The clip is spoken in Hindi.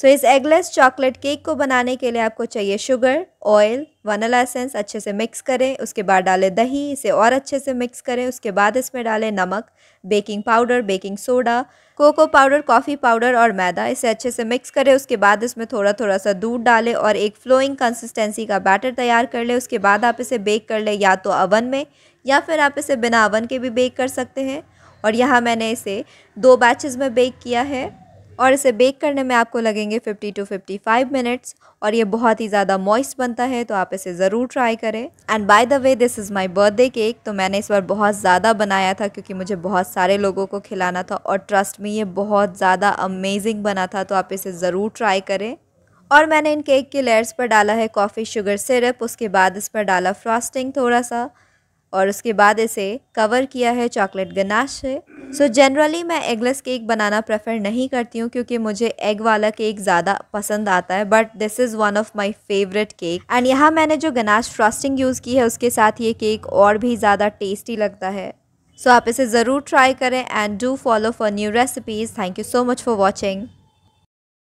सो इस एगलेस चॉकलेट केक को बनाने के लिए आपको चाहिए शुगर ऑयल वनला एसेंस अच्छे से मिक्स करें उसके बाद डालें दही इसे और अच्छे से मिक्स करें उसके बाद इसमें डालें नमक baking powder baking soda cocoa powder coffee powder और मैदा इसे अच्छे से मिक्स करें उसके बाद इसमें थोड़ा थोड़ा सा दूध डालें और एक फ्लोइंग कंसिस्टेंसी का बैटर तैयार कर लें उसके बाद आप इसे बेक कर लें या तो अवन में या फिर आप इसे बिना अवन के भी बेक कर सकते हैं और यहाँ मैंने इसे दो बैचेज़ में बेक किया है और इसे बेक करने में आपको लगेंगे 50 टू 55 मिनट्स और ये बहुत ही ज़्यादा मॉइस्ट बनता है तो आप इसे ज़रूर ट्राई करें and by the way this is my birthday cake तो मैंने इस बार बहुत ज़्यादा बनाया था क्योंकि मुझे बहुत सारे लोगों को खिलाना था और ट्रस्ट में ये बहुत ज़्यादा अमेजिंग बना था तो आप इसे ज़रूर ट्राई करें और मैंने इन केक के लेयर्स पर डाला है कॉफ़ी शुगर सिरप उसके बाद इस पर डाला फ्रॉस्टिंग थोड़ा सा और उसके बाद इसे कवर किया है चॉकलेट गनाश से सो so जनरली मैं एगलेस केक बनाना प्रेफर नहीं करती हूँ क्योंकि मुझे एग वाला केक ज़्यादा पसंद आता है but this is one of my favourite cake and यहाँ मैंने जो गनाश फ्रॉस्टिंग यूज़ की है उसके साथ ये केक और भी ज़्यादा टेस्टी लगता है सो so आप इसे ज़रूर ट्राई करें and do follow for new recipes thank you so much for watching